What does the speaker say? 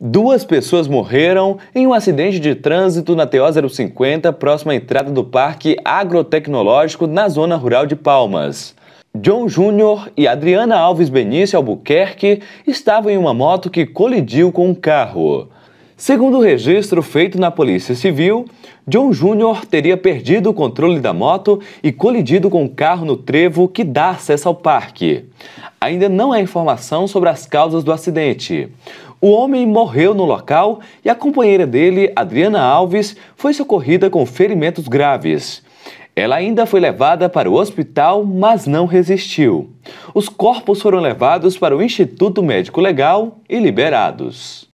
Duas pessoas morreram em um acidente de trânsito na TO 050, próxima à entrada do Parque Agrotecnológico, na zona rural de Palmas. John Júnior e Adriana Alves Benício Albuquerque estavam em uma moto que colidiu com um carro. Segundo o registro feito na Polícia Civil, John Júnior teria perdido o controle da moto e colidido com um carro no trevo que dá acesso ao parque. Ainda não há informação sobre as causas do acidente. O homem morreu no local e a companheira dele, Adriana Alves, foi socorrida com ferimentos graves. Ela ainda foi levada para o hospital, mas não resistiu. Os corpos foram levados para o Instituto Médico Legal e liberados.